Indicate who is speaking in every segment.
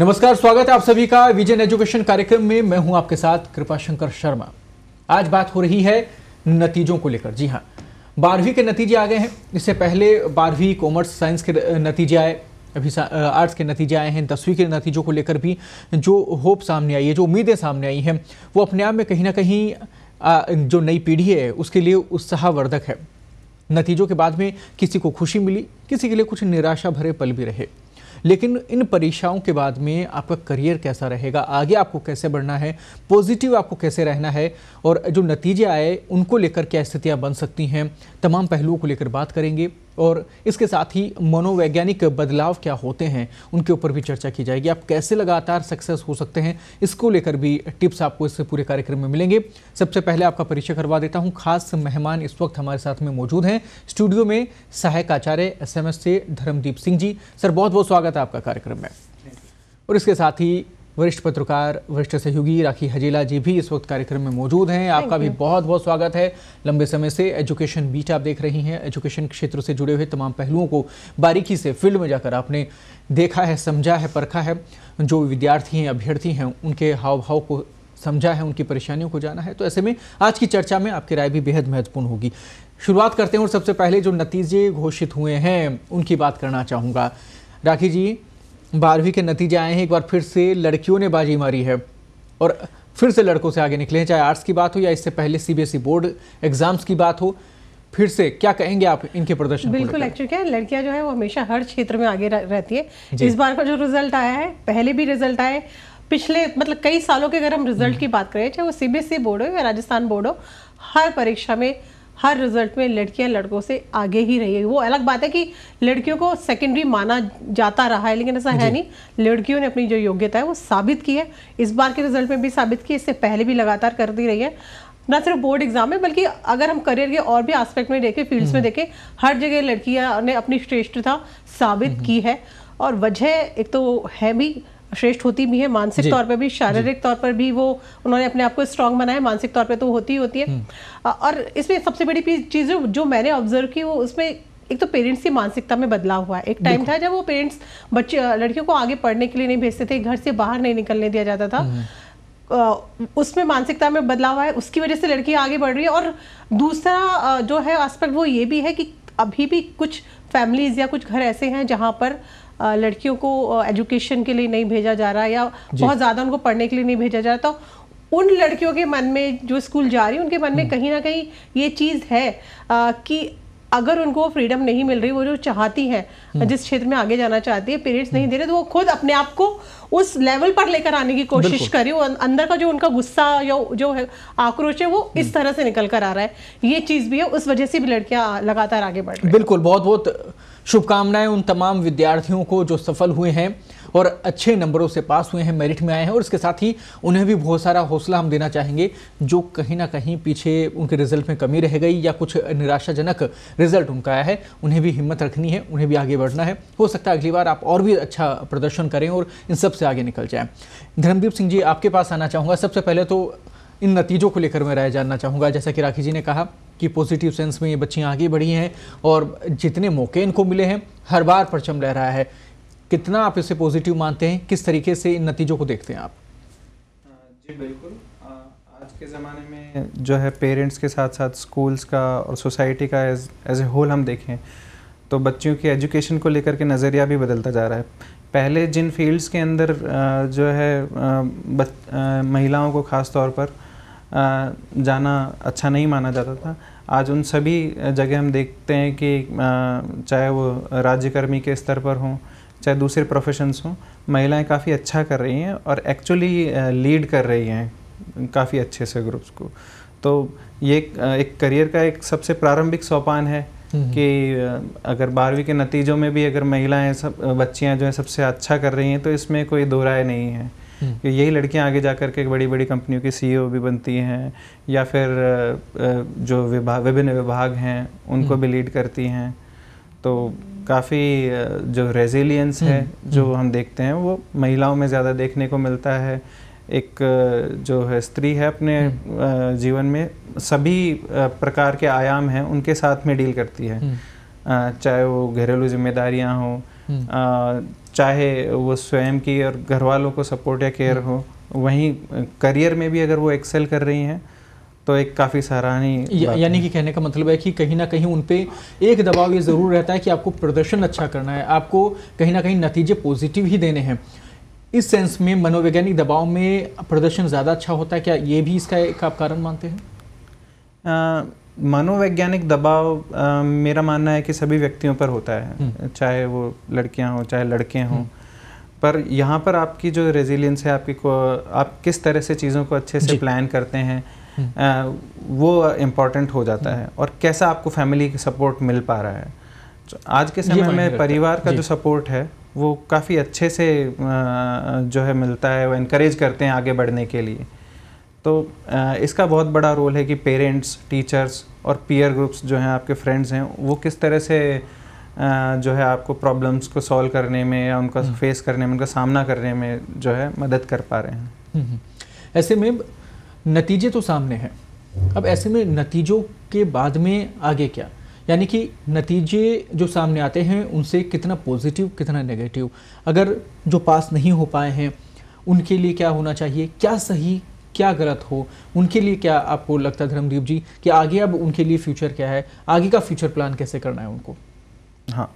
Speaker 1: नमस्कार स्वागत है आप सभी का विजन एजुकेशन कार्यक्रम में मैं हूं आपके साथ कृपा शंकर शर्मा आज बात हो रही है नतीजों को लेकर जी हां बारहवीं के नतीजे आ गए हैं इससे पहले बारहवीं कॉमर्स साइंस के नतीजे आए अभी आर्ट्स के नतीजे आए हैं दसवीं के नतीजों को लेकर भी जो होप सामने आई है जो उम्मीदें सामने आई हैं वो अपने आप में कहीं ना कहीं जो नई पीढ़ी है उसके लिए उत्साहवर्धक है नतीजों के बाद में किसी को खुशी मिली किसी के लिए कुछ निराशा भरे पल भी रहे लेकिन इन परीक्षाओं के बाद में आपका करियर कैसा रहेगा आगे आपको कैसे बढ़ना है पॉजिटिव आपको कैसे रहना है और जो नतीजे आए उनको लेकर क्या स्थितियाँ बन सकती हैं तमाम पहलुओं को लेकर बात करेंगे और इसके साथ ही मनोवैज्ञानिक बदलाव क्या होते हैं उनके ऊपर भी चर्चा की जाएगी आप कैसे लगातार सक्सेस हो सकते हैं इसको लेकर भी टिप्स आपको इस पूरे कार्यक्रम में मिलेंगे सबसे पहले आपका परिचय करवा देता हूं खास मेहमान इस वक्त हमारे साथ में मौजूद हैं स्टूडियो में सहायक आचार्य एस से धर्मदीप सिंह जी सर बहुत बहुत स्वागत है आपका कार्यक्रम में और इसके साथ ही वरिष्ठ पत्रकार वरिष्ठ सहयोगी राखी हजेला जी भी इस वक्त कार्यक्रम में मौजूद हैं आपका भी बहुत बहुत स्वागत है लंबे समय से एजुकेशन बीट आप देख रही हैं एजुकेशन क्षेत्र से जुड़े हुए तमाम पहलुओं को बारीकी से फील्ड में जाकर आपने देखा है समझा है परखा है जो विद्यार्थी हैं अभ्यर्थी हैं उनके हाव भाव को समझा है उनकी परेशानियों को जाना है तो ऐसे में आज की चर्चा में आपकी राय भी बेहद महत्वपूर्ण होगी शुरुआत करते हैं और सबसे पहले जो नतीजे घोषित हुए हैं उनकी बात करना चाहूँगा राखी जी बारहवीं के नतीजे आए हैं एक बार फिर से लड़कियों ने बाजी मारी है और फिर से लड़कों से आगे निकले हैं चाहे आर्ट्स की बात हो या इससे पहले सीबीएसई e बोर्ड एग्जाम्स की बात हो फिर से क्या कहेंगे आप इनके प्रदर्शन बिल्कुल एक्चुअली
Speaker 2: क्या लड़कियां जो है वो हमेशा हर क्षेत्र में आगे रहती है इस बार का जो रिजल्ट आया है पहले भी रिजल्ट आए पिछले मतलब कई सालों के अगर हम रिजल्ट हम्म। की बात करें चाहे वो सीबीएसई e बोर्ड हो या राजस्थान बोर्ड हो हर परीक्षा में हर रिजल्ट में लड़कियां लड़कों से आगे ही रही है वो अलग बात है कि लड़कियों को सेकेंडरी माना जाता रहा है लेकिन ऐसा है नहीं लड़कियों ने अपनी जो योग्यता है वो साबित की है इस बार के रिजल्ट में भी साबित की इससे पहले भी लगातार करती रही है ना सिर्फ बोर्ड एग्जाम में बल्कि अगर हम करियर के और भी आस्पेक्ट में देखें फील्ड्स में हम्म। देखें हर जगह लड़कियां ने अपनी श्रेष्ठता साबित हम्म। की है और वजह एक तो है भी श्रेष्ठ होती भी है मानसिक तौर पर भी शारीरिक तौर पर भी वो उन्होंने अपने आप को स्ट्रांग बनाया मानसिक तौर पर तो होती ही होती है हम्म। और इसमें सबसे बड़ी चीज़ जो मैंने ऑब्जर्व की वो उसमें एक तो पेरेंट्स की मानसिकता में बदलाव हुआ है एक टाइम था जब वो पेरेंट्स बच्चे लड़कियों को आगे पढ़ने के लिए नहीं भेजते थे घर से बाहर नहीं निकलने दिया जाता था हम्म। उसमें मानसिकता में बदलाव आया उसकी वजह से लड़कियां आगे बढ़ रही है और दूसरा जो है एस्पेक्ट वो ये भी है कि अभी भी कुछ फैमिलीज या कुछ घर ऐसे हैं जहाँ पर लड़कियों को एजुकेशन के लिए नहीं भेजा जा रहा या बहुत ज़्यादा उनको पढ़ने के लिए नहीं भेजा जा रहा तो उन लड़कियों के मन में जो स्कूल जा रही है उनके मन में हम्म। कहीं ना कहीं ये चीज़ है आ, कि अगर उनको फ्रीडम नहीं मिल रही वो जो चाहती हैं हम्म। जिस क्षेत्र में आगे जाना चाहती है पेरेंट्स नहीं हम्म। दे रहे तो वो खुद अपने आप को उस लेवल पर लेकर आने की कोशिश कर रही हूँ अं-, अंदर का जो उनका गुस्सा या जो है आक्रोश है वो इस तरह से निकल कर आ रहा है ये चीज़ भी है उस वजह से भी लड़कियाँ लगातार आगे बढ़ रही
Speaker 1: बिल्कुल बहुत बहुत शुभकामनाएं उन तमाम विद्यार्थियों को जो सफल हुए हैं और अच्छे नंबरों से पास हुए हैं मेरिट में आए हैं और इसके साथ ही उन्हें भी बहुत सारा हौसला हम देना चाहेंगे जो कहीं ना कहीं पीछे उनके रिजल्ट में कमी रह गई या कुछ निराशाजनक रिजल्ट उनका आया है उन्हें भी हिम्मत रखनी है उन्हें भी आगे बढ़ना है हो सकता है अगली बार आप और भी अच्छा प्रदर्शन करें और इन सबसे आगे निकल जाए धर्मदीप सिंह जी आपके पास आना चाहूँगा सबसे पहले तो इन नतीजों को लेकर मैं राय जानना चाहूँगा जैसा कि राखी जी ने कहा कि पॉजिटिव सेंस में ये बच्चियाँ आगे बढ़ी हैं और जितने मौके इनको मिले हैं हर बार परचम रहा है कितना आप इसे पॉजिटिव मानते हैं किस तरीके से इन नतीजों को देखते हैं आप
Speaker 3: जी बिल्कुल आज के ज़माने में जो है पेरेंट्स के साथ साथ स्कूल्स का और सोसाइटी का एज एज ए होल हम देखें तो बच्चियों की एजुकेशन को लेकर के नज़रिया भी बदलता जा रहा है पहले जिन फील्ड्स के अंदर जो है महिलाओं को ख़ास तौर पर जाना अच्छा नहीं माना जाता था आज उन सभी जगह हम देखते हैं कि चाहे वो राज्यकर्मी के स्तर पर हों चाहे दूसरे प्रोफेशंस हों महिलाएं काफ़ी अच्छा कर रही हैं और एक्चुअली लीड कर रही हैं काफ़ी अच्छे से ग्रुप्स को तो ये एक करियर का एक सबसे प्रारंभिक सोपान है हम्म। कि अगर बारहवीं के नतीजों में भी अगर महिलाएं सब बच्चियां जो हैं सबसे अच्छा कर रही हैं तो इसमें कोई दो राय नहीं है कि यही लड़कियां आगे जा करके बड़ी बड़ी कंपनियों की सीईओ e भी बनती हैं या फिर जो विभाग विभिन्न विभाग हैं उनको हम्म। भी लीड करती हैं तो काफ़ी जो रेजिलियंस है हम्म, जो हम्म। हम देखते हैं वो महिलाओं में ज़्यादा देखने को मिलता है एक जो है स्त्री है अपने जीवन में सभी प्रकार के आयाम हैं उनके साथ में डील करती है चाहे वो घरेलू जिम्मेदारियाँ हों चाहे वो स्वयं की और घर वालों को सपोर्ट या केयर हो वहीं करियर में भी अगर वो एक्सेल कर
Speaker 1: रही हैं तो एक काफ़ी सराहनीय या, यानी कि कहने का मतलब है कि कहीं ना कहीं उन पर एक दबाव ये ज़रूर रहता है कि आपको प्रदर्शन अच्छा करना है आपको कहीं ना कहीं नतीजे पॉजिटिव ही देने हैं इस सेंस में मनोवैज्ञानिक दबाव में प्रदर्शन ज़्यादा अच्छा होता है क्या ये भी इसका एक आप कारण मानते हैं मनोवैज्ञानिक दबाव आ, मेरा
Speaker 3: मानना है कि सभी व्यक्तियों पर होता है हम्म। चाहे वो लड़कियां हों चाहे लड़के हों हम्म। पर यहाँ पर आपकी जो रेजिलियंस है आपकी को आप किस तरह से चीज़ों को अच्छे से प्लान करते हैं आ, हम्म। वो इम्पॉर्टेंट हो जाता है और कैसा आपको फैमिली का सपोर्ट मिल पा रहा है तो आज के समय में परिवार का जो सपोर्ट है वो काफ़ी अच्छे से जो है मिलता है वो इनक्रेज करते हैं आगे बढ़ने के लिए तो इसका बहुत बड़ा रोल है कि पेरेंट्स टीचर्स और पीयर ग्रुप्स जो हैं आपके फ्रेंड्स हैं वो किस तरह से जो है आपको प्रॉब्लम्स को सॉल्व करने में या उनका हम्म। फेस करने में उनका
Speaker 1: सामना करने में
Speaker 3: जो है मदद कर पा रहे
Speaker 1: हैं हम्म, हम्म। ऐसे में नतीजे तो सामने हैं अब ऐसे में नतीजों के बाद में आगे क्या यानी कि नतीजे जो सामने आते हैं उनसे कितना पॉजिटिव कितना नेगेटिव अगर जो पास नहीं हो पाए हैं उनके लिए क्या होना चाहिए क्या सही क्या गलत हो उनके लिए क्या आपको लगता है धर्मदीप जी कि आगे अब उनके लिए फ्यूचर क्या है आगे का फ्यूचर प्लान कैसे करना है उनको
Speaker 3: हाँ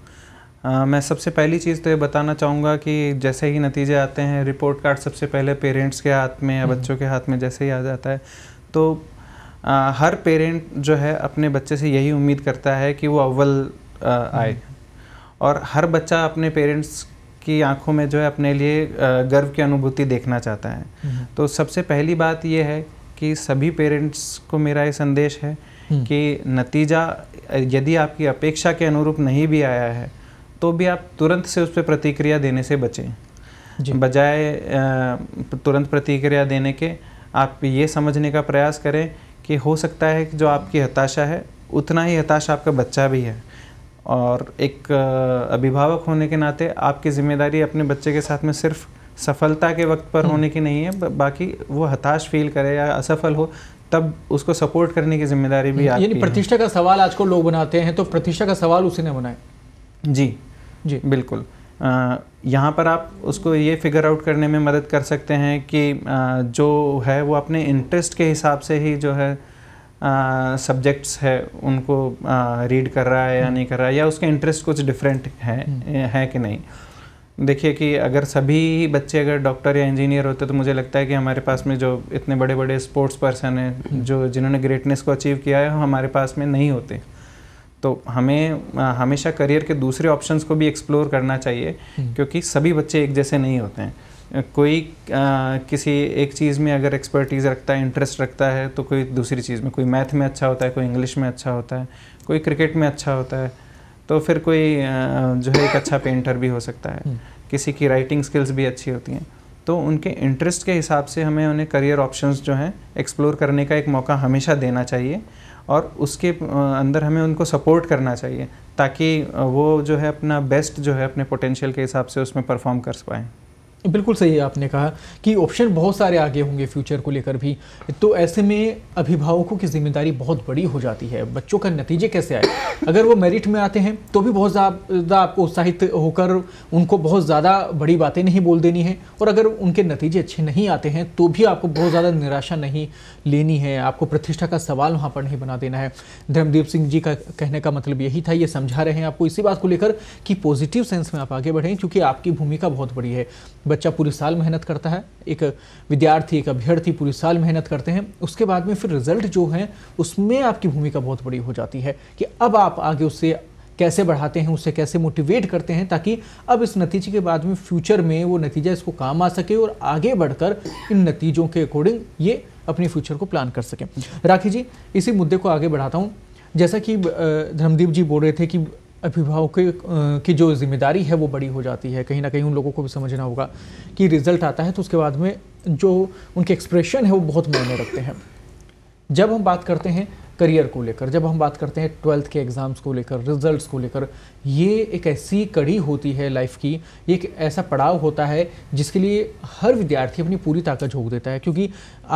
Speaker 3: आ, मैं सबसे पहली चीज़ तो ये बताना चाहूँगा कि जैसे ही नतीजे आते हैं रिपोर्ट कार्ड सबसे पहले पेरेंट्स के हाथ में या हम्म। बच्चों के हाथ में जैसे ही आ जाता है तो आ, हर पेरेंट जो है अपने बच्चे से यही उम्मीद करता है कि वो अव्वल आए हम्म। और हर बच्चा अपने पेरेंट्स की आंखों में जो है अपने लिए गर्व की अनुभूति देखना चाहता है हम्म। तो सबसे पहली बात यह है कि सभी पेरेंट्स को मेरा ये संदेश है हम्म। कि नतीजा यदि आपकी अपेक्षा के अनुरूप नहीं भी आया है तो भी आप तुरंत से उस पर प्रतिक्रिया देने से बचें बजाय तुरंत प्रतिक्रिया देने के आप ये समझने का प्रयास करें कि हो सकता है कि जो आपकी हताशा है उतना ही हताशा आपका बच्चा भी है और एक अभिभावक होने के नाते आपकी जिम्मेदारी अपने बच्चे के साथ में सिर्फ सफलता के वक्त पर हम्म। होने की नहीं है बाकी वो हताश फील करे या असफल हो तब उसको सपोर्ट करने की जिम्मेदारी भी यानी प्रतिष्ठा
Speaker 1: का सवाल आज को लोग बनाते हैं तो प्रतिष्ठा का सवाल उसी ने बनाए
Speaker 3: जी जी बिल्कुल यहाँ पर आप उसको ये फिगर आउट करने में मदद कर सकते हैं कि आ, जो है वो अपने इंटरेस्ट के हिसाब से ही जो है सब्जेक्ट्स है उनको रीड कर रहा है या हम्म। नहीं कर रहा है या उसके इंटरेस्ट कुछ डिफरेंट है हम्म। है कि नहीं देखिए कि अगर सभी बच्चे अगर डॉक्टर या इंजीनियर होते तो मुझे लगता है कि हमारे पास में जो इतने बड़े बड़े स्पोर्ट्स पर्सन हैं हम्म। जो जिन्होंने ग्रेटनेस को अचीव किया है हमारे पास में नहीं होते तो हमें हमेशा करियर के दूसरे ऑप्शंस को भी एक्सप्लोर करना चाहिए क्योंकि सभी बच्चे एक जैसे नहीं होते हैं कोई आ, किसी एक चीज़ में अगर एक्सपर्टीज़ रखता है इंटरेस्ट रखता है तो कोई दूसरी चीज़ में कोई मैथ में अच्छा होता है कोई इंग्लिश में अच्छा होता है कोई क्रिकेट में अच्छा होता है तो फिर कोई आ, जो है एक अच्छा पेंटर भी हो सकता है हम्म। किसी की राइटिंग स्किल्स भी अच्छी होती हैं तो उनके इंटरेस्ट के हिसाब से हमें उन्हें करियर ऑप्शंस जो हैं एक्सप्लोर करने का एक मौका हमेशा देना चाहिए और उसके अंदर हमें उनको सपोर्ट करना चाहिए ताकि वो जो है अपना बेस्ट जो है अपने पोटेंशियल के हिसाब से उसमें परफॉर्म कर पाएँ
Speaker 1: बिल्कुल सही है आपने कहा कि ऑप्शन बहुत सारे आगे होंगे फ्यूचर को लेकर भी तो ऐसे में अभिभावकों की जिम्मेदारी बहुत बड़ी हो जाती है बच्चों का नतीजे कैसे आए अगर वो मेरिट में आते हैं तो भी बहुत ज़्यादा आपको उत्साहित होकर उनको बहुत ज़्यादा बड़ी बातें नहीं बोल देनी है और अगर उनके नतीजे अच्छे नहीं आते हैं तो भी आपको बहुत ज़्यादा निराशा नहीं लेनी है आपको प्रतिष्ठा का सवाल वहाँ पर नहीं बना देना है धर्मदीप सिंह जी का कहने का मतलब यही था ये समझा रहे हैं आपको इसी बात को लेकर कि पॉजिटिव सेंस में आप आगे बढ़ें क्योंकि आपकी भूमिका बहुत बड़ी है बच्चा पूरे साल मेहनत करता है एक विद्यार्थी एक अभ्यर्थी पूरे साल मेहनत करते हैं उसके बाद में फिर रिजल्ट जो है उसमें आपकी भूमिका बहुत बड़ी हो जाती है कि अब आप आगे उससे कैसे बढ़ाते हैं उससे कैसे मोटिवेट करते हैं ताकि अब इस नतीजे के बाद में फ्यूचर में वो नतीजा इसको काम आ सके और आगे बढ़कर इन नतीजों के अकॉर्डिंग ये अपने फ्यूचर को प्लान कर सकें राखी जी इसी मुद्दे को आगे बढ़ाता हूँ जैसा कि धर्मदीप जी बोल रहे थे कि अभिभावक की जो जिम्मेदारी है वो बड़ी हो जाती है कहीं ना कहीं उन लोगों को भी समझना होगा कि रिजल्ट आता है तो उसके बाद में जो उनके एक्सप्रेशन है वो बहुत मायने रखते हैं जब हम बात करते हैं करियर को लेकर जब हम बात करते हैं ट्वेल्थ के एग्ज़ाम्स को लेकर रिजल्ट्स को लेकर ये एक ऐसी कड़ी होती है लाइफ की ये एक ऐसा पड़ाव होता है जिसके लिए हर विद्यार्थी अपनी पूरी ताकत झोंक देता है क्योंकि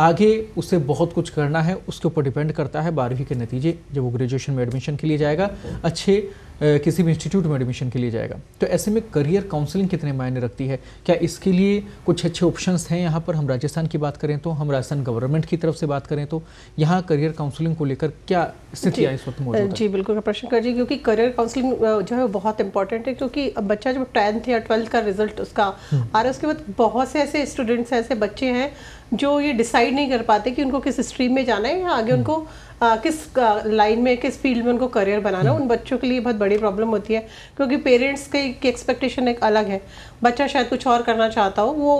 Speaker 1: आगे उसे बहुत कुछ करना है उसके ऊपर डिपेंड करता है बारहवीं के नतीजे जब वो ग्रेजुएशन में एडमिशन के लिए जाएगा अच्छे किसी भी इंस्टीट्यूट में एडमिशन के लिए जाएगा तो ऐसे में करियर काउंसलिंग कितने मायने रखती है क्या इसके लिए कुछ अच्छे ऑप्शन हैं यहाँ पर हम राजस्थान की बात करें तो हम राजस्थान गवर्नमेंट की तरफ से बात करें तो यहाँ करियर काउंसलिंग को लेकर क्या स्थिति है इस वक्त मौजूद जी
Speaker 2: बिल्कुल प्रश्न कर जी क्योंकि करियर काउंसलिंग जो है बहुत इंपॉर्टेंट है क्योंकि बच्चा जब टेंथ या ट्वेल्थ का रिजल्ट उसका हम्म। आ रहा है उसके बाद बहुत से ऐसे स्टूडेंट्स ऐसे बच्चे हैं जो ये डिसाइड नहीं कर पाते कि उनको किस स्ट्रीम में जाना है या आगे हम्म। उनको आ, किस लाइन में किस फील्ड में उनको करियर बनाना हम्म। उन बच्चों के लिए बहुत बड़ी प्रॉब्लम होती है क्योंकि पेरेंट्स के की एक्सपेक्टेशन एक अलग है बच्चा शायद कुछ और करना चाहता हो वो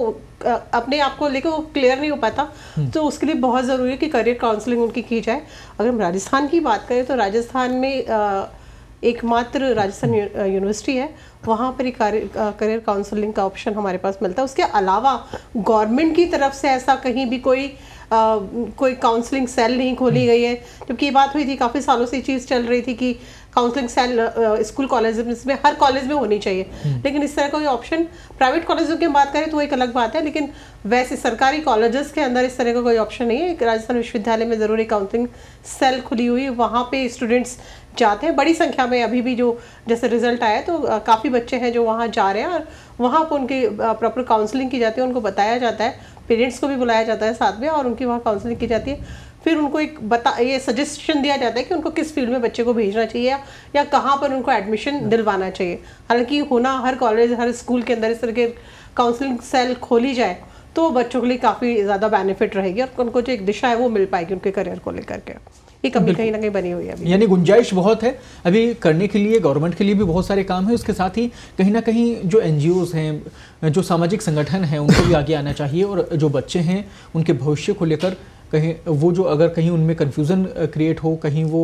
Speaker 2: आ, अपने आप को लेकर वो क्लियर नहीं हो पाता हम्म। तो उसके लिए बहुत ज़रूरी है कि करियर काउंसलिंग उनकी की जाए अगर हम राजस्थान की बात करें तो राजस्थान में एकमात्र राजस्थान हम्म। यूनिवर्सिटी है वहाँ पर ही करियर काउंसलिंग का ऑप्शन हमारे पास मिलता है उसके अलावा गवर्नमेंट की तरफ से ऐसा कहीं भी कोई कोई काउंसलिंग सेल नहीं खोली हम्म। गई है जबकि ये बात हुई थी काफ़ी सालों से चीज़ चल रही थी कि काउंसलिंग सेल स्कूल कॉलेज में हर कॉलेज में होनी चाहिए हम्म। लेकिन इस तरह का ऑप्शन प्राइवेट कॉलेजों की बात करें तो एक अलग बात है लेकिन वैसे सरकारी कॉलेजेस के अंदर इस तरह का कोई ऑप्शन नहीं है राजस्थान विश्वविद्यालय में ज़रूरी काउंसलिंग सेल खुली हुई वहाँ पे स्टूडेंट्स जाते हैं बड़ी संख्या में अभी भी जो जैसे रिजल्ट आया तो काफ़ी बच्चे हैं जो वहाँ जा रहे हैं और वहाँ पर उनकी प्रॉपर काउंसलिंग की जाती है उनको बताया जाता है पेरेंट्स को भी बुलाया जाता है साथ में और उनकी वहाँ काउंसलिंग की जाती है फिर उनको एक बता ये सजेशन दिया जाता है कि उनको किस फील्ड में बच्चे को भेजना चाहिए या कहाँ पर उनको एडमिशन हाँ। दिलवाना चाहिए हालांकि होना हर कॉलेज हर स्कूल के अंदर इस तरह के काउंसलिंग सेल खोली जाए तो बच्चों के लिए काफ़ी ज़्यादा बेनिफिट रहेगी और उनको जो एक दिशा है वो मिल पाएगी उनके करियर को लेकर के ये कभी कहीं ना कहीं बनी हुई है यानी
Speaker 1: गुंजाइश बहुत है अभी करने के लिए गवर्नमेंट के लिए भी बहुत सारे काम है उसके साथ ही कहीं ना कहीं जो एन हैं जो सामाजिक संगठन हैं उनको भी आगे आना चाहिए और जो बच्चे हैं उनके भविष्य को लेकर कहीं वो जो अगर कहीं उनमें कन्फ्यूज़न क्रिएट हो कहीं वो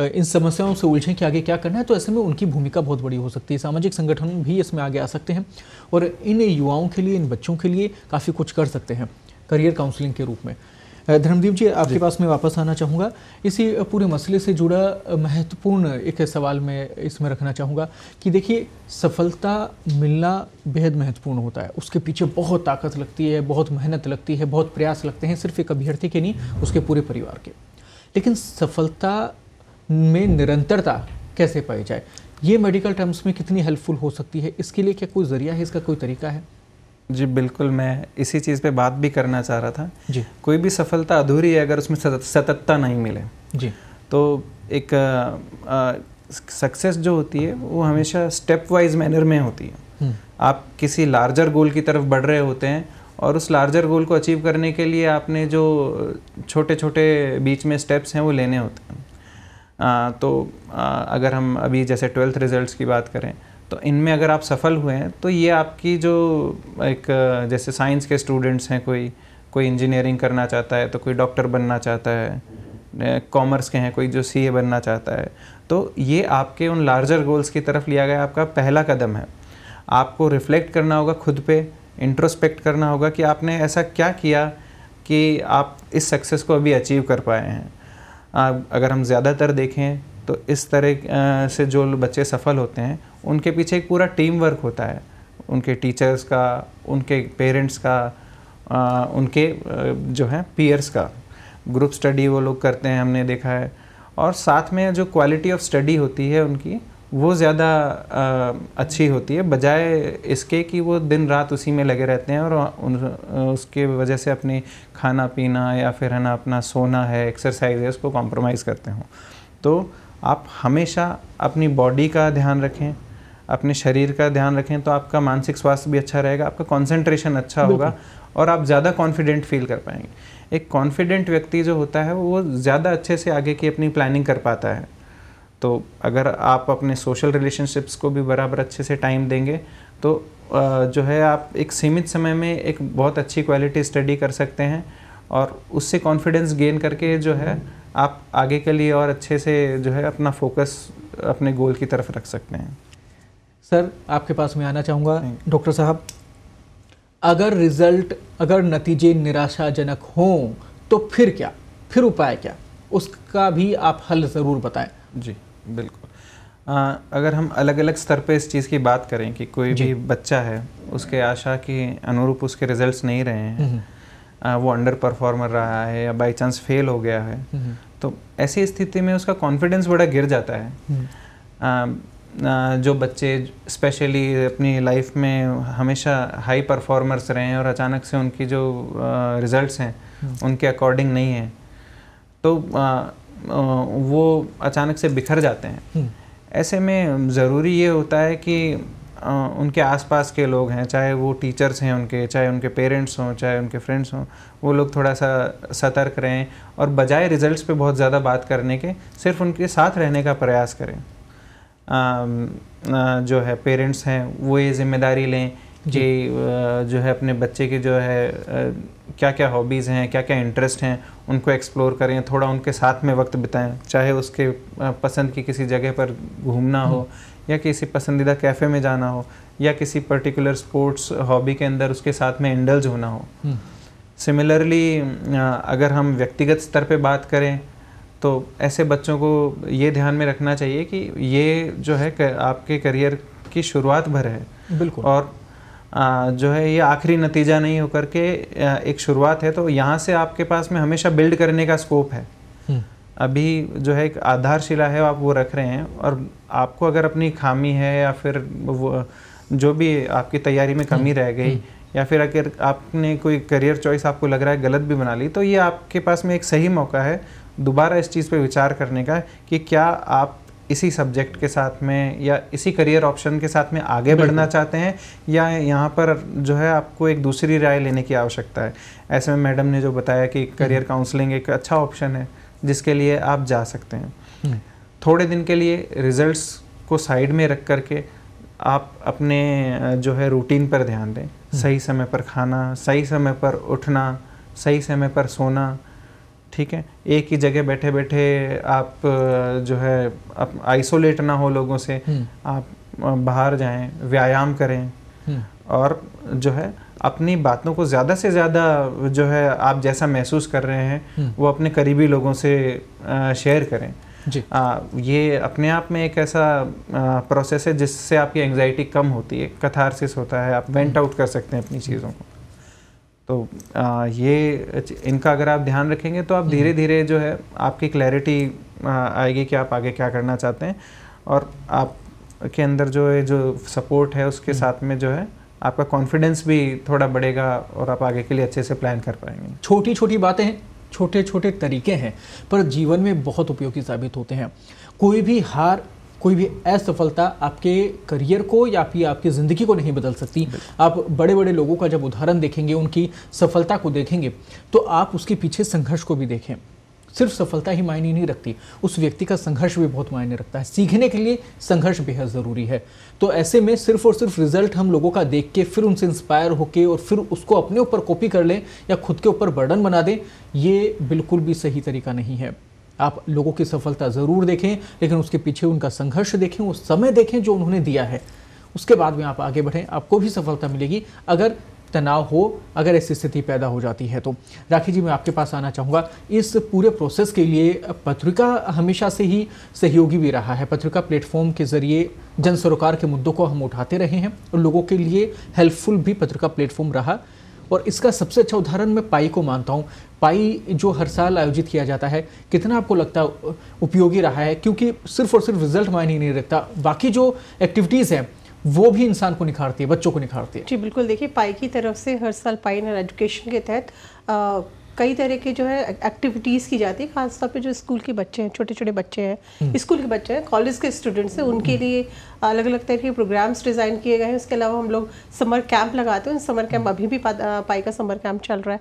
Speaker 1: इन समस्याओं से उलझें कि आगे क्या करना है तो ऐसे में उनकी भूमिका बहुत बड़ी हो सकती है सामाजिक संगठन भी इसमें आगे आ सकते हैं और इन युवाओं के लिए इन बच्चों के लिए काफ़ी कुछ कर सकते हैं करियर काउंसलिंग के रूप में धर्मदीप जी आपके पास मैं वापस आना चाहूँगा इसी पूरे मसले से जुड़ा महत्वपूर्ण एक सवाल मैं इसमें रखना चाहूँगा कि देखिए सफलता मिलना बेहद महत्वपूर्ण होता है उसके पीछे बहुत ताकत लगती है बहुत मेहनत लगती है बहुत प्रयास लगते हैं सिर्फ एक अभ्यर्थी के नहीं उसके पूरे परिवार के लेकिन सफलता में निरंतरता कैसे पाई जाए ये मेडिकल टर्म्स में कितनी हेल्पफुल हो सकती है इसके लिए क्या कोई जरिया है इसका कोई तरीका है
Speaker 3: जी बिल्कुल मैं इसी चीज़ पे बात भी करना चाह रहा था जी कोई भी सफलता अधूरी है अगर उसमें सततता नहीं मिले जी तो एक सक्सेस जो होती है वो हमेशा स्टेप वाइज मैनर में होती है हम्म। आप किसी लार्जर गोल की तरफ बढ़ रहे होते हैं और उस लार्जर गोल को अचीव करने के लिए आपने जो छोटे छोटे बीच में स्टेप्स हैं वो लेने होते हैं आ, तो आ, अगर हम अभी जैसे ट्वेल्थ रिजल्ट्स की बात करें तो इनमें अगर आप सफल हुए हैं तो ये आपकी जो एक जैसे साइंस के स्टूडेंट्स हैं कोई कोई इंजीनियरिंग करना चाहता है तो कोई डॉक्टर बनना चाहता है कॉमर्स के हैं कोई जो ए बनना चाहता है तो ये आपके उन लार्जर गोल्स की तरफ लिया गया आपका पहला कदम है आपको रिफ्लेक्ट करना होगा खुद पे इंट्रोस्पेक्ट करना होगा कि आपने ऐसा क्या किया कि आप इस सक्सेस को अभी अचीव कर पाए हैं अगर हम ज़्यादातर देखें तो इस तरह से जो बच्चे सफल होते हैं उनके पीछे एक पूरा टीम वर्क होता है उनके टीचर्स का उनके पेरेंट्स का आ, उनके जो है पीयर्स का ग्रुप स्टडी वो लोग करते हैं हमने देखा है और साथ में जो क्वालिटी ऑफ स्टडी होती है उनकी वो ज़्यादा अच्छी होती है बजाय इसके कि वो दिन रात उसी में लगे रहते हैं और उन उसके वजह से अपने खाना पीना या फिर है ना अपना सोना है एक्सरसाइज है उसको कॉम्प्रोमाइज़ करते हों तो आप हमेशा अपनी बॉडी का ध्यान रखें अपने शरीर का ध्यान रखें तो आपका मानसिक स्वास्थ्य भी अच्छा रहेगा आपका कॉन्सेंट्रेशन अच्छा होगा और आप ज़्यादा कॉन्फिडेंट फील कर पाएंगे एक कॉन्फिडेंट व्यक्ति जो होता है वो ज़्यादा अच्छे से आगे की अपनी प्लानिंग कर पाता है तो अगर आप अपने सोशल रिलेशनशिप्स को भी बराबर अच्छे से टाइम देंगे तो जो है आप एक सीमित समय में एक बहुत अच्छी क्वालिटी स्टडी कर सकते हैं और उससे कॉन्फिडेंस गेन करके जो है आप आगे के लिए और अच्छे से जो है अपना फोकस अपने गोल की तरफ रख सकते हैं
Speaker 1: सर आपके पास मैं आना चाहूँगा डॉक्टर साहब अगर रिजल्ट अगर नतीजे निराशाजनक हों तो फिर क्या फिर उपाय क्या उसका भी आप हल ज़रूर बताएं जी बिल्कुल आ,
Speaker 3: अगर हम अलग अलग स्तर पे इस चीज़ की बात करें कि कोई भी बच्चा है उसके आशा के अनुरूप उसके रिजल्ट्स नहीं रहे हैं आ, हम्म। वो अंडर परफॉर्मर रहा है या बाई चांस फेल हो गया है हम्म। तो ऐसी स्थिति में उसका कॉन्फिडेंस बड़ा गिर जाता है हम्म। जो बच्चे स्पेशली अपनी लाइफ में हमेशा हाई परफॉर्मर्स रहे हैं और अचानक से उनकी जो रिज़ल्ट्स हैं हम्म। उनके अकॉर्डिंग नहीं है तो वो अचानक से बिखर जाते हैं हम्म। ऐसे में ज़रूरी ये होता है कि उनके आसपास के लोग हैं चाहे वो टीचर्स हैं उनके चाहे उनके पेरेंट्स हों चाहे उनके फ्रेंड्स हों वो लोग थोड़ा सा सतर्क रहें और बजाय रिजल्ट्स पे बहुत ज़्यादा बात करने के सिर्फ उनके साथ रहने का प्रयास करें जो है पेरेंट्स हैं वो ये जिम्मेदारी लें कि जो है अपने बच्चे के जो है क्या क्या हॉबीज़ हैं क्या क्या इंटरेस्ट हैं उनको एक्सप्लोर करें थोड़ा उनके साथ में वक्त बिताएं चाहे उसके पसंद की किसी जगह पर घूमना हो हम्म। या किसी पसंदीदा कैफ़े में जाना हो या किसी पर्टिकुलर स्पोर्ट्स हॉबी के अंदर उसके साथ में इंडल्ज होना हो सिमिलरली हम्म। अगर हम व्यक्तिगत स्तर पर बात करें तो ऐसे बच्चों को ये ध्यान में रखना चाहिए कि ये जो है कर, आपके करियर की शुरुआत भर है बिल्कुल और आ, जो है ये आखिरी नतीजा नहीं होकर के एक शुरुआत है तो यहाँ से आपके पास में हमेशा बिल्ड करने का स्कोप है हम्म। अभी जो है एक आधारशिला है आप वो रख रहे हैं और आपको अगर अपनी खामी है या फिर वो जो भी आपकी तैयारी में कमी हम्म। रह गई हम्म। या फिर अगर आपने कोई करियर चॉइस आपको लग रहा है गलत भी बना ली तो ये आपके पास में एक सही मौका है दोबारा इस चीज़ पे विचार करने का कि क्या आप इसी सब्जेक्ट के साथ में या इसी करियर ऑप्शन के साथ में आगे बढ़ना चाहते हैं या यहाँ पर जो है आपको एक दूसरी राय लेने की आवश्यकता है ऐसे में मैडम ने जो बताया कि करियर हम्म। काउंसलिंग एक अच्छा ऑप्शन है जिसके लिए आप जा सकते हैं हम्म। थोड़े दिन के लिए रिजल्ट्स को साइड में रख करके आप अपने जो है रूटीन पर ध्यान दें हम्म। सही समय पर खाना सही समय पर उठना सही समय पर सोना ठीक है एक ही जगह बैठे बैठे आप जो है आप आइसोलेट ना हो लोगों से हम्म। आप बाहर जाएं व्यायाम करें हम्म। और जो है अपनी बातों को ज़्यादा से ज़्यादा जो है आप जैसा महसूस कर रहे हैं हम्म। वो अपने करीबी लोगों से शेयर करें जी आ, ये अपने आप में एक ऐसा प्रोसेस है जिससे आपकी एंग्जाइटी कम होती है कथारसिस होता है आप वेंट आउट कर सकते हैं अपनी चीज़ों को तो आ, ये इनका अगर आप ध्यान रखेंगे तो आप हम्म। धीरे धीरे जो है आपकी क्लैरिटी आएगी कि आप आगे क्या करना चाहते हैं और आप के अंदर जो है जो सपोर्ट है उसके हम्म। साथ में जो है आपका कॉन्फिडेंस भी थोड़ा
Speaker 1: बढ़ेगा और आप आगे के लिए अच्छे से प्लान कर पाएंगे छोटी छोटी बातें हैं छोटे छोटे तरीके हैं पर जीवन में बहुत उपयोगी साबित होते हैं कोई भी हार कोई भी असफलता आपके करियर को या फिर आपकी ज़िंदगी को नहीं बदल सकती आप बड़े बड़े लोगों का जब उदाहरण देखेंगे उनकी सफलता को देखेंगे तो आप उसके पीछे संघर्ष को भी देखें सिर्फ सफलता ही मायने नहीं रखती उस व्यक्ति का संघर्ष भी बहुत मायने रखता है सीखने के लिए संघर्ष बेहद ज़रूरी है तो ऐसे में सिर्फ और सिर्फ रिजल्ट हम लोगों का देख के फिर उनसे इंस्पायर होके और फिर उसको अपने ऊपर कॉपी कर लें या खुद के ऊपर बर्डन बना दें ये बिल्कुल भी सही तरीका नहीं है आप लोगों की सफलता ज़रूर देखें लेकिन उसके पीछे उनका संघर्ष देखें उस समय देखें जो उन्होंने दिया है उसके बाद में आप आगे बढ़ें आपको भी सफलता मिलेगी अगर तनाव हो अगर ऐसी स्थिति पैदा हो जाती है तो राखी जी मैं आपके पास आना चाहूँगा इस पूरे प्रोसेस के लिए पत्रिका हमेशा से ही सहयोगी भी रहा है पत्रिका प्लेटफॉर्म के जरिए जन सरोकार के मुद्दों को हम उठाते रहे हैं और लोगों के लिए हेल्पफुल भी पत्रिका प्लेटफॉर्म रहा और इसका सबसे अच्छा उदाहरण मैं पाई को मानता हूँ पाई जो हर साल आयोजित किया जाता है कितना आपको लगता है उपयोगी रहा है क्योंकि सिर्फ और सिर्फ रिजल्ट मायने नहीं रखता बाकी जो एक्टिविटीज़ हैं वो भी इंसान को निखारती है बच्चों को निखारती है
Speaker 2: जी बिल्कुल देखिए पाई की तरफ से हर साल पाई एजुकेशन के तहत कई तरह के जो है एक्टिविटीज़ की जाती है खासतौर पे जो स्कूल के बच्चे हैं छोटे छोटे बच्चे हैं हम्म। स्कूल के बच्चे हैं कॉलेज के स्टूडेंट्स हैं उनके हम्म। लिए अलग अलग तरह के प्रोग्राम्स डिज़ाइन किए गए हैं उसके अलावा हम लोग समर कैंप लगाते हैं समर हम्म। कैंप अभी भी पाई का समर कैंप चल रहा है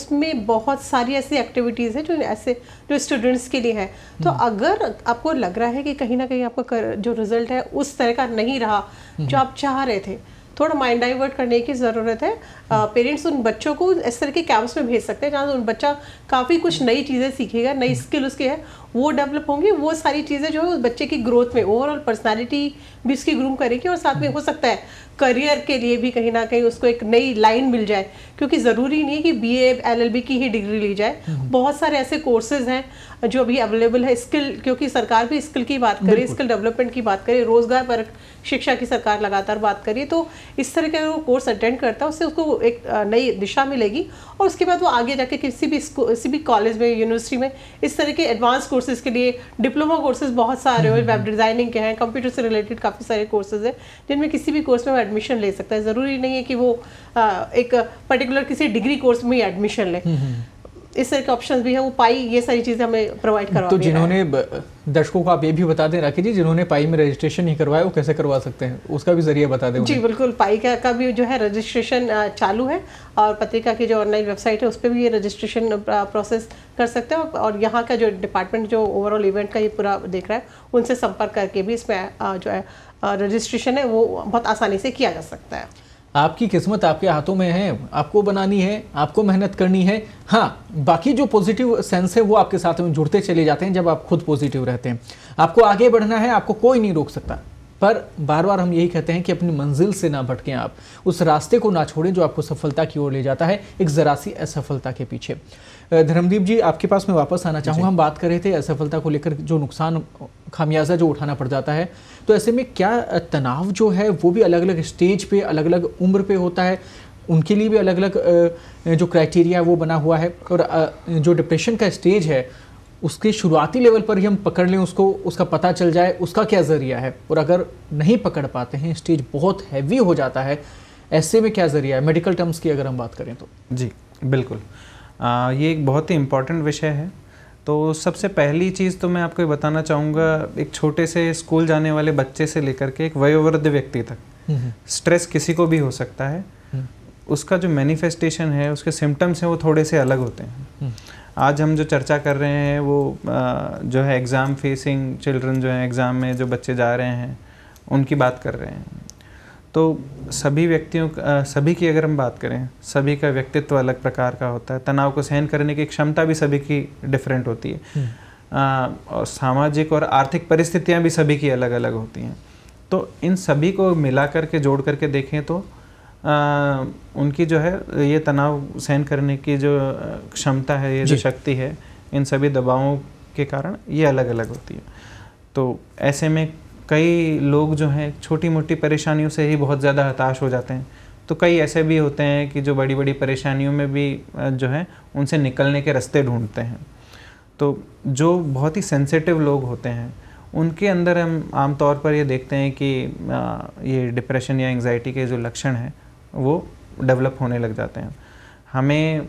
Speaker 2: उसमें बहुत सारी ऐसी एक्टिविटीज़ हैं जो ऐसे जो स्टूडेंट्स के लिए है तो अगर आपको लग रहा है कि कहीं ना कहीं आपका जो रिज़ल्ट है उस तरह का नहीं रहा जो आप चाह रहे थे थोड़ा माइंड डाइवर्ट करने की ज़रूरत है पेरेंट्स उन बच्चों को इस तरह के कैंप्स में भेज सकते हैं जहाँ उन बच्चा काफ़ी कुछ नई चीज़ें सीखेगा नई स्किल उसके है वो डेवलप होंगी वो सारी चीज़ें जो है उस बच्चे की ग्रोथ में ओवरऑल पर्सनैलिटी भी उसकी ग्रूम करेगी और साथ में हो सकता है करियर के लिए भी कहीं ना कहीं उसको एक नई लाइन मिल जाए क्योंकि ज़रूरी नहीं है कि बी एलएलबी की ही डिग्री ली जाए हम्म। बहुत सारे ऐसे कोर्सेज हैं जो अभी अवेलेबल है स्किल क्योंकि सरकार भी स्किल की बात करे स्किल डेवलपमेंट की बात करे रोजगार पर शिक्षा की सरकार लगातार बात करिए तो इस तरह का वो कोर्स अटेंड करता है उससे उसको एक नई दिशा मिलेगी और उसके बाद वो आगे जाके किसी भी किसी भी कॉलेज में यूनिवर्सिटी में इस तरह के एडवांस कोर्स कोर्सेज के लिए डिप्लोमा कोर्सेज बहुत सारे हैं वेब हम्म, डिज़ाइनिंग हम्म। के हैं कंप्यूटर से रिलेटेड काफ़ी सारे कोर्सेज हैं जिनमें किसी भी कोर्स में वो एडमिशन ले सकता है ज़रूरी नहीं है कि वो आ, एक पर्टिकुलर किसी डिग्री कोर्स में एडमिशन ले हम्म, इस तरह के ऑप्शन भी है वो पाई ये सारी चीज़ें हमें प्रोवाइड करवा तो जिन्होंने
Speaker 1: दर्शकों को आप ये भी बता दें राखी जी जिन्होंने पाई में रजिस्ट्रेशन नहीं करवाया वो कैसे करवा सकते हैं उसका भी जरिए बता दें जी
Speaker 2: बिल्कुल पाई का, का भी जो है रजिस्ट्रेशन चालू है और पत्रिका की जो ऑनलाइन वेबसाइट है उस पर भी ये रजिस्ट्रेशन प्रोसेस कर सकते हैं और यहाँ का जो डिपार्टमेंट जो ओवरऑल इवेंट का ये पूरा देख रहा है उनसे संपर्क करके भी इसमें जो है रजिस्ट्रेशन है वो बहुत आसानी से किया जा सकता है
Speaker 1: आपकी किस्मत आपके हाथों में है आपको बनानी है आपको मेहनत करनी है हाँ बाकी जो पॉजिटिव सेंस है वो आपके साथ में जुड़ते चले जाते हैं जब आप खुद पॉजिटिव रहते हैं आपको आगे बढ़ना है आपको कोई नहीं रोक सकता पर बार बार हम यही कहते हैं कि अपनी मंजिल से ना भटकें आप उस रास्ते को ना छोड़ें जो आपको सफलता की ओर ले जाता है एक ज़रा सी असफलता के पीछे धर्मदीप जी आपके पास मैं वापस आना चाहूँगा हम बात कर रहे थे असफलता को लेकर जो नुकसान खामियाजा जो उठाना पड़ जाता है तो ऐसे में क्या तनाव जो है वो भी अलग अलग स्टेज पे अलग अलग उम्र पे होता है उनके लिए भी अलग अलग जो क्राइटेरिया वो बना हुआ है और जो डिप्रेशन का स्टेज है उसके शुरुआती लेवल पर ही हम पकड़ लें उसको उसका पता चल जाए उसका क्या ज़रिया है और अगर नहीं पकड़ पाते हैं स्टेज बहुत हैवी हो जाता है ऐसे में क्या ज़रिया है मेडिकल टर्म्स की अगर हम बात करें तो
Speaker 3: जी बिल्कुल आ, ये एक बहुत ही इम्पॉर्टेंट विषय है तो सबसे पहली चीज़ तो मैं आपको बताना चाहूँगा एक छोटे से स्कूल जाने वाले बच्चे से लेकर के एक वयोवृद्ध व्यक्ति तक हम्म, हम्म। स्ट्रेस किसी को भी हो सकता है हम्म। उसका जो मैनिफेस्टेशन है उसके सिम्टम्स हैं वो थोड़े से अलग होते हैं आज हम जो चर्चा कर रहे हैं वो जो है एग्ज़ाम फेसिंग चिल्ड्रन जो हैं एग्ज़ाम में जो बच्चे जा रहे हैं उनकी बात कर रहे हैं तो सभी व्यक्तियों सभी की अगर हम बात करें सभी का व्यक्तित्व अलग प्रकार का होता है तनाव को सहन करने की क्षमता भी सभी की डिफरेंट होती है आ, हम्म। और सामाजिक और आर्थिक परिस्थितियाँ भी सभी की अलग अलग होती हैं तो इन सभी को मिला करके जोड़ करके देखें तो आ, उनकी जो है ये तनाव सहन करने की जो क्षमता है ये जो शक्ति है इन सभी दबावों के कारण ये अलग अलग होती है तो ऐसे में कई लोग जो हैं छोटी मोटी परेशानियों से ही बहुत ज़्यादा हताश हो जाते हैं तो कई ऐसे भी होते हैं कि जो बड़ी बड़ी परेशानियों में भी जो है उनसे निकलने के रास्ते ढूंढते हैं तो जो बहुत ही सेंसिटिव लोग होते हैं उनके अंदर हम आमतौर पर ये देखते हैं कि ये डिप्रेशन या एंग्जाइटी के जो लक्षण हैं वो डेवलप होने लग जाते हैं हमें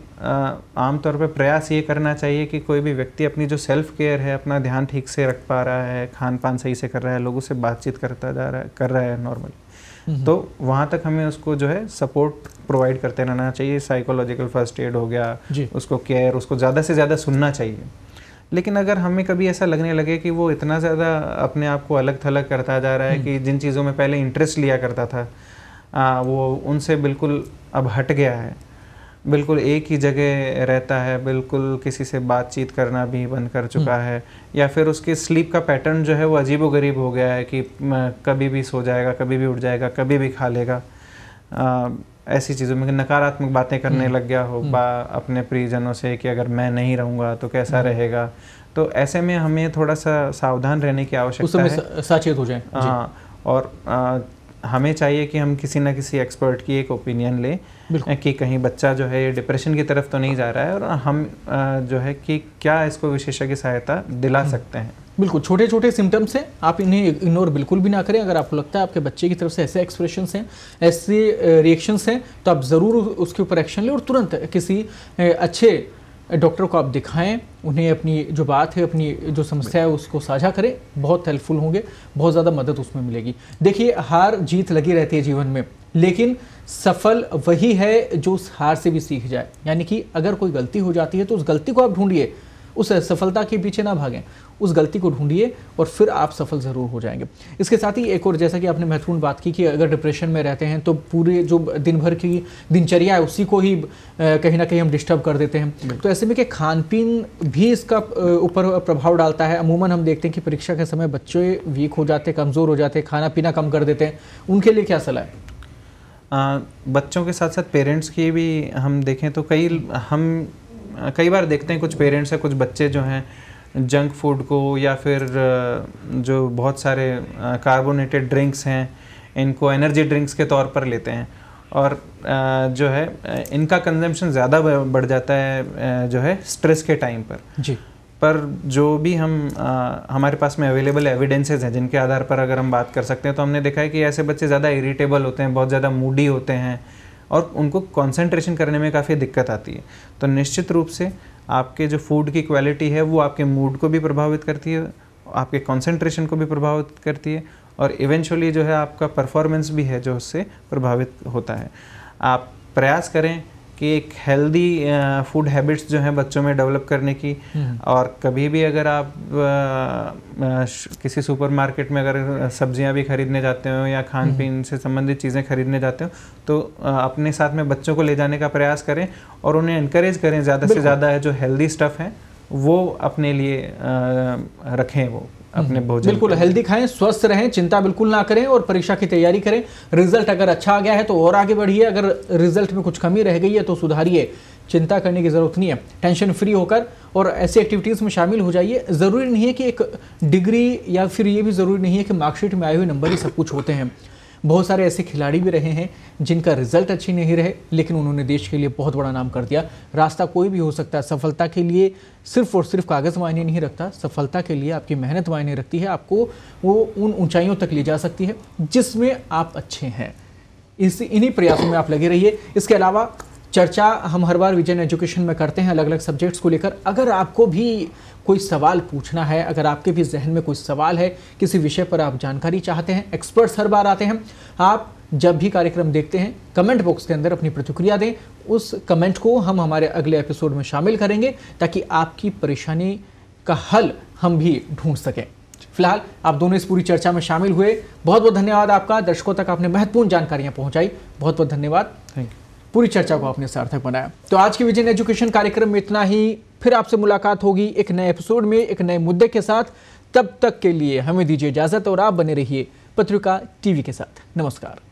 Speaker 3: आमतौर पर प्रयास ये करना चाहिए कि कोई भी व्यक्ति अपनी जो सेल्फ़ केयर है अपना ध्यान ठीक से रख पा रहा है खान पान सही से कर रहा है लोगों से बातचीत करता जा रहा है कर रहा है नॉर्मली तो वहाँ तक हमें उसको जो है सपोर्ट प्रोवाइड करते रहना चाहिए साइकोलॉजिकल फर्स्ट एड हो गया उसको केयर उसको ज़्यादा से ज़्यादा सुनना चाहिए लेकिन अगर हमें कभी ऐसा लगने लगे कि वो इतना ज़्यादा अपने आप को अलग थलग करता जा रहा है हम्म। कि जिन चीज़ों में पहले इंटरेस्ट लिया करता था आ, वो उनसे बिल्कुल अब हट गया है बिल्कुल एक ही जगह रहता है बिल्कुल किसी से बातचीत करना भी बंद कर चुका हम्म। है या फिर उसके स्लीप का पैटर्न जो है वो गरीब हो गया है कि कभी भी सो जाएगा कभी भी उठ जाएगा कभी भी खा लेगा आ, ऐसी चीज़ों में नकारात्मक बातें करने हम्म। लग गया हो बा हम्म। अपने प्रियजनों से कि अगर मैं नहीं रहूँगा तो कैसा रहेगा तो ऐसे में हमें थोड़ा सा सावधान रहने की आवश्यकता है सचेत हो जाए हाँ और हमें चाहिए कि हम किसी ना किसी एक्सपर्ट की एक ओपिनियन लें कि कहीं बच्चा जो है ये डिप्रेशन की तरफ तो नहीं जा रहा है और हम जो है कि क्या इसको विशेषज्ञ
Speaker 1: सहायता दिला हम्म। सकते हैं बिल्कुल छोटे छोटे सिम्टम्स हैं आप इन्हें इग्नोर बिल्कुल भी ना करें अगर आपको लगता है आपके बच्चे की तरफ से ऐसे एक्सप्रेशन हैं ऐसे रिएक्शंस हैं तो आप ज़रूर उसके ऊपर एक्शन लें और तुरंत किसी अच्छे डॉक्टर को आप दिखाएं उन्हें अपनी जो बात है अपनी जो समस्या है उसको साझा करें बहुत हेल्पफुल होंगे बहुत ज़्यादा मदद उसमें मिलेगी देखिए हार जीत लगी रहती है जीवन में लेकिन सफल वही है जो उस हार से भी सीख जाए यानी कि अगर कोई गलती हो जाती है तो उस गलती को आप ढूंढिए उस सफलता के पीछे ना भागें उस गलती को ढूंढिए और फिर आप सफल ज़रूर हो जाएंगे इसके साथ ही एक और जैसा कि आपने महत्वपूर्ण बात की कि अगर डिप्रेशन में रहते हैं तो पूरे जो दिन भर की दिनचर्या है उसी को ही कहीं ना कहीं हम डिस्टर्ब कर देते हैं तो ऐसे में कि खान पीन भी इसका ऊपर प्रभाव डालता है अमूमन हम देखते हैं कि परीक्षा के समय बच्चे वीक हो जाते कमज़ोर हो जाते खाना पीना कम कर देते हैं उनके लिए क्या सलाह है
Speaker 3: आ, बच्चों के साथ साथ पेरेंट्स की भी हम देखें तो कई हम कई बार देखते हैं कुछ पेरेंट्स हैं कुछ बच्चे जो हैं जंक फूड को या फिर जो बहुत सारे कार्बोनेटेड ड्रिंक्स हैं इनको एनर्जी ड्रिंक्स के तौर पर लेते हैं और जो है इनका कंजम्पशन ज़्यादा बढ़ जाता है जो है स्ट्रेस के टाइम पर जी पर जो भी हम आ, हमारे पास में अवेलेबल एविडेंसेस हैं जिनके आधार पर अगर हम बात कर सकते हैं तो हमने देखा है कि ऐसे बच्चे ज़्यादा इरिटेबल होते हैं बहुत ज़्यादा मूडी होते हैं और उनको कंसंट्रेशन करने में काफ़ी दिक्कत आती है तो निश्चित रूप से आपके जो फूड की क्वालिटी है वो आपके मूड को भी प्रभावित करती है आपके कंसंट्रेशन को भी प्रभावित करती है और इवेंचुअली जो है आपका परफॉर्मेंस भी है जो उससे प्रभावित होता है आप प्रयास करें कि एक हेल्दी फूड हैबिट्स जो हैं बच्चों में डेवलप करने की हम्म। और कभी भी अगर आप आ, किसी सुपरमार्केट में अगर सब्जियां भी खरीदने जाते हो या खान हम्म। पीन से संबंधित चीज़ें खरीदने जाते हो तो आ, अपने साथ में बच्चों को ले जाने का प्रयास करें और उन्हें इनक्रेज करें ज़्यादा से ज़्यादा जो हेल्दी स्टफ़ है वो अपने लिए
Speaker 1: आ, रखें वो अपने हम्म। भोजन बिल्कुल हेल्दी खाएं स्वस्थ रहें चिंता बिल्कुल ना करें और परीक्षा की तैयारी करें रिजल्ट अगर अच्छा आ गया है तो और आगे बढ़िए अगर रिजल्ट में कुछ कमी रह गई है तो सुधारिए चिंता करने की ज़रूरत नहीं है टेंशन फ्री होकर और ऐसी एक्टिविटीज़ में शामिल हो जाइए ज़रूरी नहीं है कि एक डिग्री या फिर ये भी ज़रूरी नहीं है कि मार्कशीट में आए हुए नंबर ही सब कुछ होते हैं बहुत सारे ऐसे खिलाड़ी भी रहे हैं जिनका रिजल्ट अच्छे नहीं रहे लेकिन उन्होंने देश के लिए बहुत बड़ा नाम कर दिया रास्ता कोई भी हो सकता है सफलता के लिए सिर्फ और सिर्फ कागज़ मायने नहीं रखता सफलता के लिए आपकी मेहनत मायने रखती है आपको वो उन ऊंचाइयों तक ले जा सकती है जिसमें आप अच्छे हैं इस इन्हीं प्रयासों में आप लगे रहिए इसके अलावा चर्चा हम हर बार विजन एजुकेशन में करते हैं अलग अलग सब्जेक्ट्स को लेकर अगर आपको भी कोई सवाल पूछना है अगर आपके भी जहन में कोई सवाल है किसी विषय पर आप जानकारी चाहते हैं एक्सपर्ट्स हर बार आते हैं आप जब भी कार्यक्रम देखते हैं कमेंट बॉक्स के अंदर अपनी प्रतिक्रिया दें उस कमेंट को हम हमारे अगले एपिसोड में शामिल करेंगे ताकि आपकी परेशानी का हल हम भी ढूंढ सकें फिलहाल आप दोनों इस पूरी चर्चा में शामिल हुए बहुत बहुत धन्यवाद आपका दर्शकों तक आपने महत्वपूर्ण जानकारियां पहुंचाई बहुत बहुत धन्यवाद थैंक यू पूरी चर्चा को आपने सार्थक बनाया तो आज के विजन एजुकेशन कार्यक्रम में इतना ही फिर आपसे मुलाकात होगी एक नए एपिसोड में एक नए मुद्दे के साथ तब तक के लिए हमें दीजिए इजाजत और आप बने रहिए पत्रिका टीवी के साथ नमस्कार